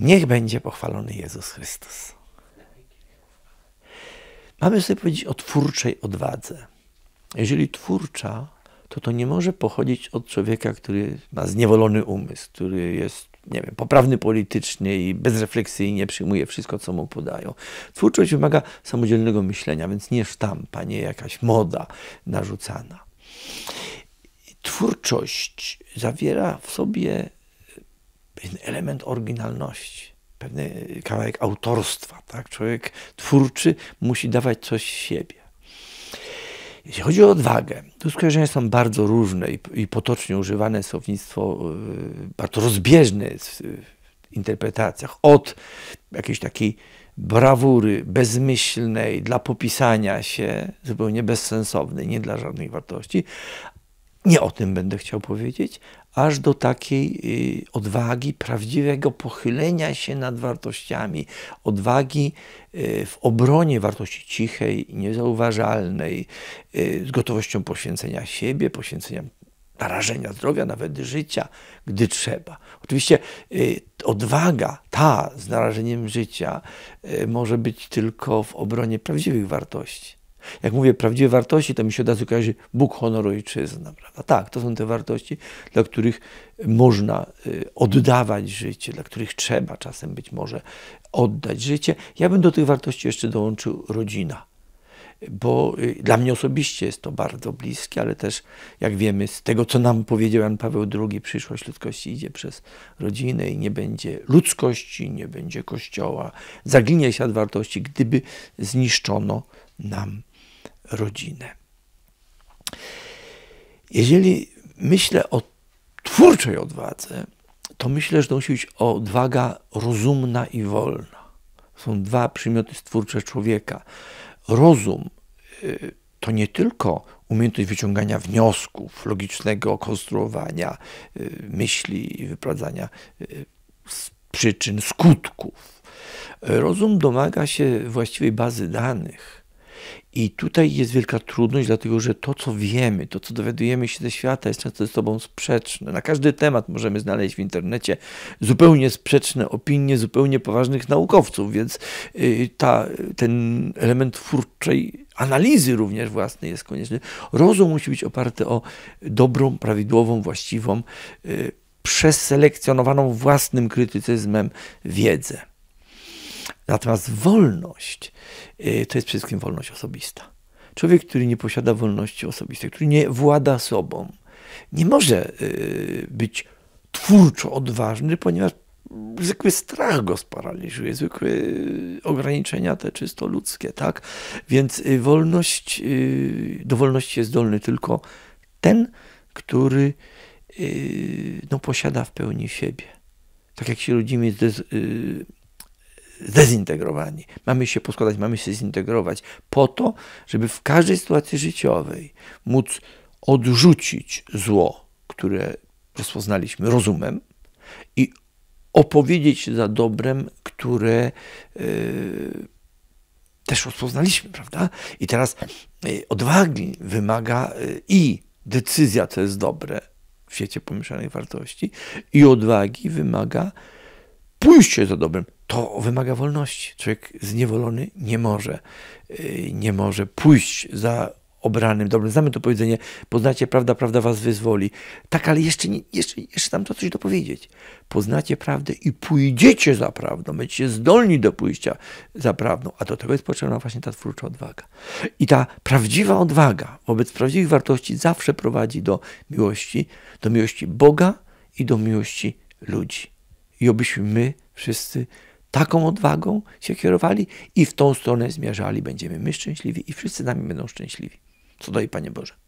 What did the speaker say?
Niech będzie pochwalony Jezus Chrystus. Mamy sobie powiedzieć o twórczej odwadze. Jeżeli twórcza, to to nie może pochodzić od człowieka, który ma zniewolony umysł, który jest, nie wiem, poprawny politycznie i bezrefleksyjnie przyjmuje wszystko, co mu podają. Twórczość wymaga samodzielnego myślenia, więc nie sztampa, nie jakaś moda narzucana. Twórczość zawiera w sobie pewien element oryginalności, pewny kawałek autorstwa. Tak? Człowiek twórczy musi dawać coś siebie. Jeśli chodzi o odwagę, tu skojarzenia są bardzo różne i, i potocznie używane słownictwo y, bardzo rozbieżne w interpretacjach. Od jakiejś takiej brawury bezmyślnej dla popisania się, zupełnie bezsensownej, nie dla żadnych wartości. Nie o tym będę chciał powiedzieć, aż do takiej y, odwagi, prawdziwego pochylenia się nad wartościami, odwagi y, w obronie wartości cichej, niezauważalnej, y, z gotowością poświęcenia siebie, poświęcenia narażenia zdrowia, nawet życia, gdy trzeba. Oczywiście odwaga ta z narażeniem życia może być tylko w obronie prawdziwych wartości. Jak mówię prawdziwe wartości, to mi się od razu kojarzy Bóg, honor, ojczyzna. Prawda? Tak, to są te wartości, dla których można y, oddawać życie, dla których trzeba czasem być może oddać życie. Ja bym do tych wartości jeszcze dołączył rodzina bo y, dla mnie osobiście jest to bardzo bliskie, ale też, jak wiemy, z tego, co nam powiedział Jan Paweł II, przyszłość ludzkości idzie przez rodzinę i nie będzie ludzkości, nie będzie kościoła. Zaginie się wartości, gdyby zniszczono nam rodzinę. Jeżeli myślę o twórczej odwadze, to myślę, że to musi być odwaga rozumna i wolna. Są dwa przymioty stwórcze człowieka. Rozum y, to nie tylko umiejętność wyciągania wniosków, logicznego konstruowania y, myśli i wyprowadzania y, przyczyn, skutków. Rozum domaga się właściwej bazy danych, i tutaj jest wielka trudność, dlatego że to, co wiemy, to, co dowiadujemy się ze świata, jest często ze sobą sprzeczne. Na każdy temat możemy znaleźć w internecie zupełnie sprzeczne opinie zupełnie poważnych naukowców, więc y, ta, ten element twórczej analizy również własnej jest konieczny. Rozum musi być oparty o dobrą, prawidłową, właściwą, y, przeselekcjonowaną własnym krytycyzmem wiedzę. Natomiast wolność y, to jest przede wszystkim wolność osobista. Człowiek, który nie posiada wolności osobistej, który nie włada sobą, nie może y, być twórczo odważny, ponieważ zwykły strach go sparaliżuje, zwykłe ograniczenia te czysto ludzkie, tak? Więc y, wolność, do wolności jest zdolny tylko ten, który no, posiada w pełni siebie. Tak jak się rodzimy zdezintegrowani. Mamy się poskładać, mamy się zintegrować po to, żeby w każdej sytuacji życiowej móc odrzucić zło, które rozpoznaliśmy rozumem i opowiedzieć się za dobrem, które yy, też rozpoznaliśmy, prawda? I teraz yy, odwagi wymaga yy, i decyzja, co jest dobre w świecie pomieszanej wartości, i odwagi wymaga pójście za dobrem, to wymaga wolności. Człowiek zniewolony nie może, y, nie może pójść za obranym dobrym. Znamy to powiedzenie, poznacie prawdę, prawda was wyzwoli. Tak, ale jeszcze, nie, jeszcze, jeszcze tam to coś dopowiedzieć. Poznacie prawdę i pójdziecie za prawdą, będziecie zdolni do pójścia za prawdą. A do tego jest potrzebna właśnie ta twórcza odwaga. I ta prawdziwa odwaga wobec prawdziwych wartości zawsze prowadzi do miłości, do miłości Boga i do miłości ludzi. I obyśmy my wszyscy taką odwagą się kierowali i w tą stronę zmierzali. Będziemy my szczęśliwi i wszyscy nami będą szczęśliwi. Co do Panie Boże.